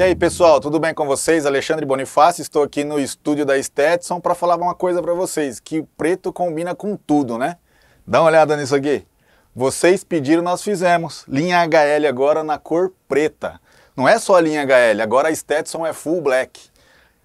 E aí pessoal, tudo bem com vocês? Alexandre Bonifácio, estou aqui no estúdio da Stetson para falar uma coisa para vocês, que o preto combina com tudo, né? Dá uma olhada nisso aqui. Vocês pediram, nós fizemos. Linha HL agora na cor preta. Não é só a linha HL, agora a Stetson é full black.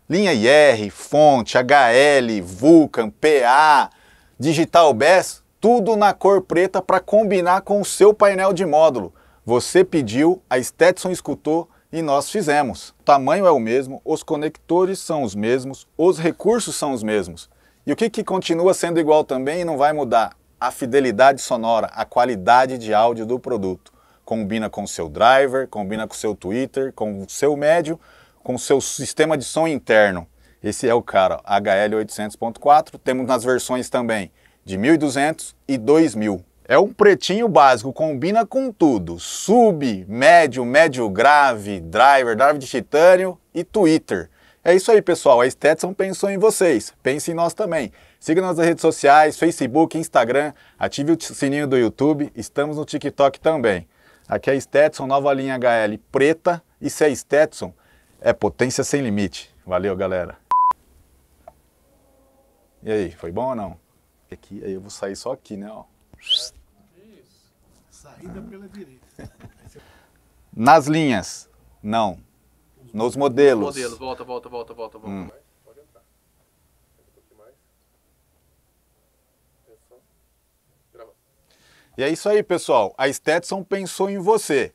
Linha IR, fonte, HL, Vulcan, PA, Digital Bass, tudo na cor preta para combinar com o seu painel de módulo. Você pediu, a Stetson escutou, e nós fizemos. O tamanho é o mesmo, os conectores são os mesmos, os recursos são os mesmos. E o que, que continua sendo igual também e não vai mudar? A fidelidade sonora, a qualidade de áudio do produto. Combina com o seu driver, combina com o seu Twitter, com o seu médio, com o seu sistema de som interno. Esse é o cara, HL800.4. Temos nas versões também de 1200 e 2000. É um pretinho básico, combina com tudo. Sub, médio, médio grave, driver, driver de titânio e Twitter. É isso aí, pessoal. A Stetson pensou em vocês. Pense em nós também. Siga-nos nas redes sociais, Facebook, Instagram. Ative o sininho do YouTube. Estamos no TikTok também. Aqui é a Stetson, nova linha HL preta. E se é Stetson, é potência sem limite. Valeu, galera. E aí, foi bom ou não? Aqui, aí eu vou sair só aqui, né? Ó. Saída pela direita. Nas linhas, não. Nos modelos. Nos modelos, volta, volta, volta, volta, volta. Hum. É e é isso aí, pessoal. A Stetson pensou em você.